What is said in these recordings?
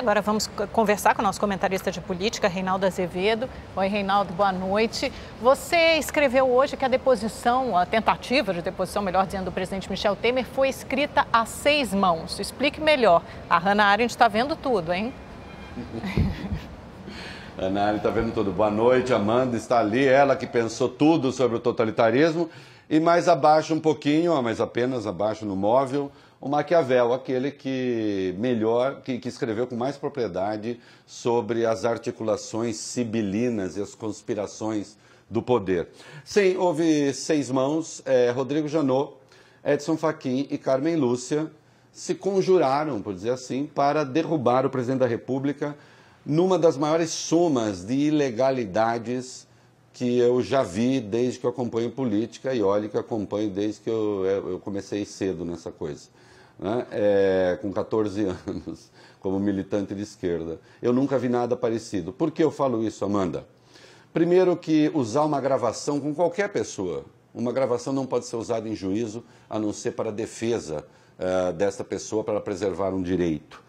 agora vamos conversar com o nosso comentarista de política, Reinaldo Azevedo. Oi, Reinaldo, boa noite. Você escreveu hoje que a deposição, a tentativa de deposição, melhor dizendo, do presidente Michel Temer foi escrita a seis mãos. Explique melhor. A Hannah Arendt está vendo tudo, hein? Ana Arendt está vendo tudo. Boa noite, Amanda. Está ali, ela que pensou tudo sobre o totalitarismo. E mais abaixo um pouquinho, mas apenas abaixo no móvel, o Maquiavel, aquele que melhor, que, que, escreveu com mais propriedade sobre as articulações sibilinas e as conspirações do poder. Sim, houve seis mãos, é, Rodrigo Janot, Edson Fachin e Carmen Lúcia se conjuraram, por dizer assim, para derrubar o presidente da República numa das maiores somas de ilegalidades que eu já vi desde que eu acompanho política e olha que eu acompanho desde que eu, é, eu comecei cedo nessa coisa. Né? É, com 14 anos, como militante de esquerda. Eu nunca vi nada parecido. Por que eu falo isso, Amanda? Primeiro que usar uma gravação com qualquer pessoa. Uma gravação não pode ser usada em juízo, a não ser para defesa uh, dessa pessoa, para preservar um direito.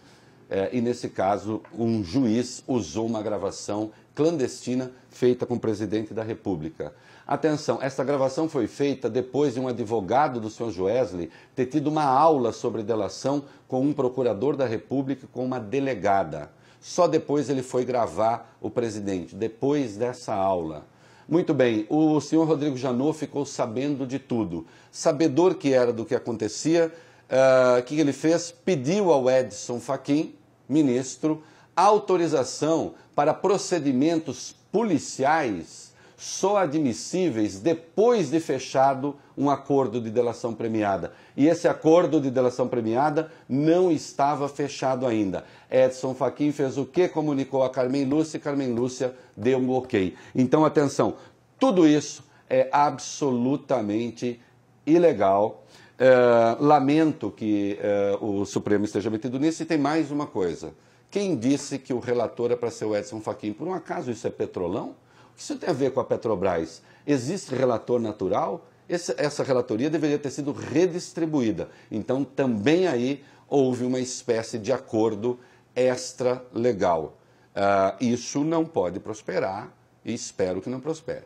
É, e nesse caso, um juiz usou uma gravação clandestina feita com o presidente da República. Atenção, esta gravação foi feita depois de um advogado do senhor Joesley ter tido uma aula sobre delação com um procurador da República e com uma delegada. Só depois ele foi gravar o presidente, depois dessa aula. Muito bem, o senhor Rodrigo Janot ficou sabendo de tudo. Sabedor que era do que acontecia, ah, o uh, que ele fez? Pediu ao Edson Fachin, ministro, autorização para procedimentos policiais só admissíveis depois de fechado um acordo de delação premiada. E esse acordo de delação premiada não estava fechado ainda. Edson Fachin fez o que? Comunicou a Carmen Lúcia e Carmen Lúcia deu um ok. Então, atenção, tudo isso é absolutamente ilegal. Eh, lamento que eh, o Supremo esteja metido nisso. E tem mais uma coisa. Quem disse que o relator é para ser o Edson Fachin? Por um acaso isso é petrolão? O que isso tem a ver com a Petrobras? Existe relator natural? Essa, essa relatoria deveria ter sido redistribuída. Então, também aí houve uma espécie de acordo extra-legal. Uh, isso não pode prosperar e espero que não prospere.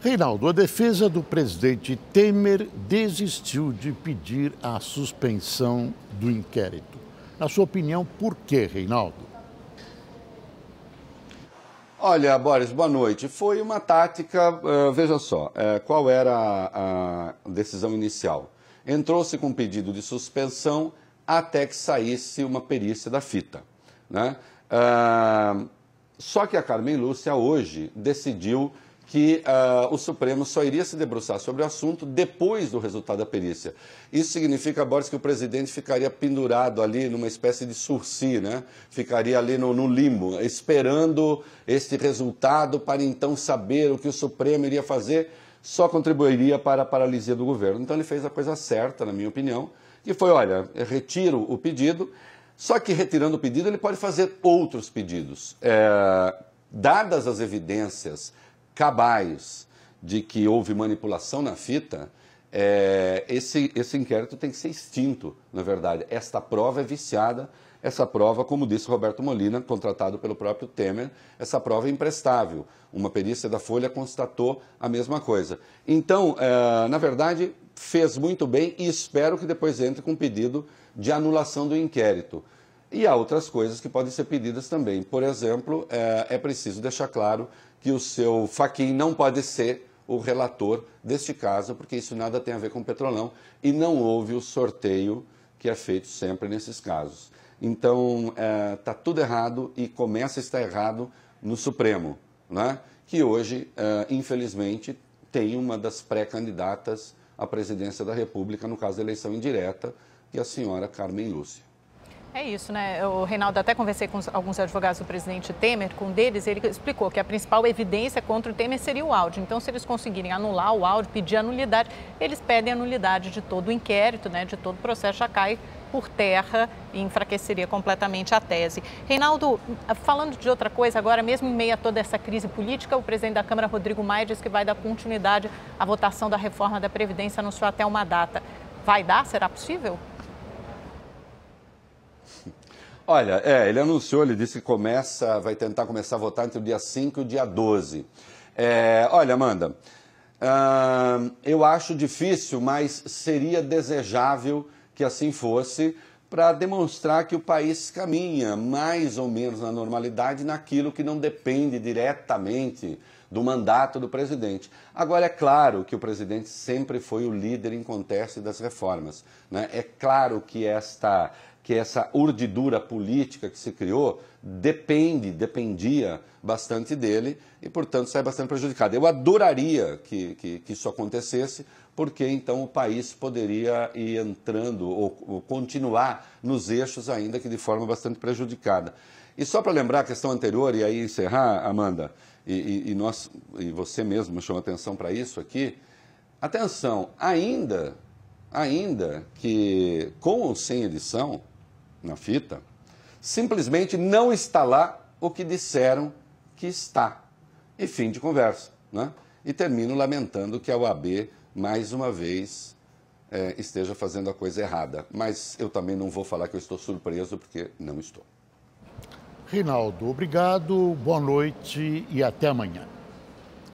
Reinaldo, a defesa do presidente Temer desistiu de pedir a suspensão do inquérito. Na sua opinião, por que, Reinaldo? Olha, Boris, boa noite. Foi uma tática, uh, veja só, uh, qual era a, a decisão inicial? Entrou-se com um pedido de suspensão até que saísse uma perícia da fita. Né? Uh, só que a Carmen Lúcia hoje decidiu que uh, o Supremo só iria se debruçar sobre o assunto depois do resultado da perícia. Isso significa, Boris, que o presidente ficaria pendurado ali numa espécie de sursi, né? Ficaria ali no, no limbo, esperando este resultado para então saber o que o Supremo iria fazer, só contribuiria para a paralisia do governo. Então ele fez a coisa certa, na minha opinião, que foi, olha, retiro o pedido, só que retirando o pedido ele pode fazer outros pedidos. É, dadas as evidências cabais de que houve manipulação na fita, é, esse, esse inquérito tem que ser extinto, na verdade. Esta prova é viciada, essa prova, como disse Roberto Molina, contratado pelo próprio Temer, essa prova é imprestável. Uma perícia da Folha constatou a mesma coisa. Então, é, na verdade, fez muito bem e espero que depois entre com um pedido de anulação do inquérito. E há outras coisas que podem ser pedidas também. Por exemplo, é, é preciso deixar claro que o seu Faquin não pode ser o relator deste caso, porque isso nada tem a ver com o Petrolão e não houve o sorteio que é feito sempre nesses casos. Então, está é, tá tudo errado e começa a estar errado no Supremo, né? que hoje, é, infelizmente, tem uma das pré-candidatas à presidência da República, no caso da eleição indireta, que é a senhora Carmen Lúcia. É isso, né? O Reinaldo até conversei com alguns advogados do presidente Temer, com um deles ele explicou que a principal evidência contra o Temer seria o áudio. Então, se eles conseguirem anular o áudio, pedir a nulidade, eles pedem a nulidade de todo o inquérito, né, de todo o processo, já cai por terra e enfraqueceria completamente a tese. Reinaldo, falando de outra coisa agora, mesmo em meio a toda essa crise política, o presidente da Câmara, Rodrigo Maia, diz que vai dar continuidade à votação da reforma da Previdência, anunciou até uma data. Vai dar? Será possível? Olha, é, ele anunciou, ele disse que começa, vai tentar começar a votar entre o dia 5 e o dia 12. É, olha, Amanda, eu acho difícil, mas seria desejável que assim fosse para demonstrar que o país caminha mais ou menos na normalidade naquilo que não depende diretamente do mandato do presidente. Agora, é claro que o presidente sempre foi o líder em conteste das reformas. Né? É claro que esta que essa urdidura política que se criou depende, dependia bastante dele e, portanto, sai bastante prejudicado. Eu adoraria que, que, que isso acontecesse, porque então o país poderia ir entrando ou, ou continuar nos eixos, ainda que de forma bastante prejudicada. E só para lembrar a questão anterior e aí encerrar, Amanda, e, e, e, nós, e você mesmo chamou atenção para isso aqui, atenção, ainda, ainda que com ou sem edição, na fita, simplesmente não está lá o que disseram que está. E fim de conversa. Né? E termino lamentando que a UAB, mais uma vez, é, esteja fazendo a coisa errada. Mas eu também não vou falar que eu estou surpreso, porque não estou. Rinaldo, obrigado, boa noite e até amanhã.